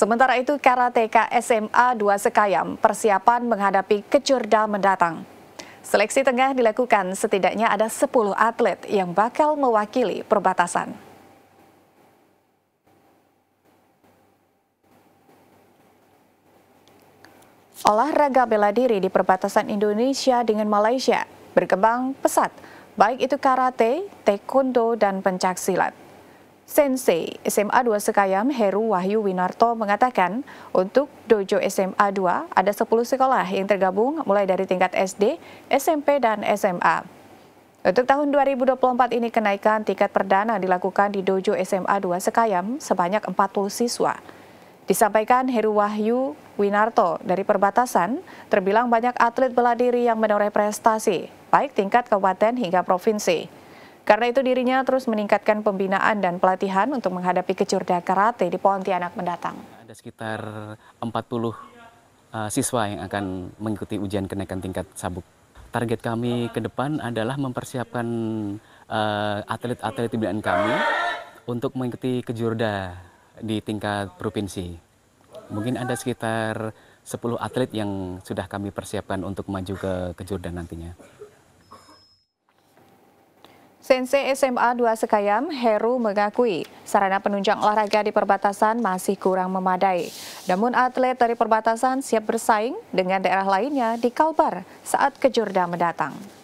Sementara itu karateka SMA 2 Sekayam persiapan menghadapi kecurdal mendatang. Seleksi tengah dilakukan setidaknya ada 10 atlet yang bakal mewakili perbatasan. Olahraga bela diri di perbatasan Indonesia dengan Malaysia berkembang pesat, baik itu karate, taekwondo, dan pencaksilat. Sensei SMA 2 Sekayam Heru Wahyu Winarto mengatakan untuk Dojo SMA 2 ada 10 sekolah yang tergabung mulai dari tingkat SD, SMP, dan SMA. Untuk tahun 2024 ini kenaikan tingkat perdana dilakukan di Dojo SMA 2 Sekayam sebanyak 40 siswa. Disampaikan Heru Wahyu Winarto dari perbatasan, terbilang banyak atlet bela diri yang menoreh prestasi, baik tingkat kabupaten hingga provinsi. Karena itu dirinya terus meningkatkan pembinaan dan pelatihan untuk menghadapi kecurda karate di Pontianak mendatang. Ada sekitar 40 uh, eh, siswa yang akan mengikuti ujian kenaikan tingkat sabuk. Target kami ke depan adalah mempersiapkan atlet eh, atlet-atlet pembinaan kami untuk mengikuti kejurda di tingkat provinsi. Mungkin ada sekitar 10 atlet yang sudah kami persiapkan untuk maju ke kejurda nantinya. Sensei SMA 2 Sekayam, Heru mengakui sarana penunjang olahraga di perbatasan masih kurang memadai. Namun atlet dari perbatasan siap bersaing dengan daerah lainnya di Kalbar saat kejurda mendatang.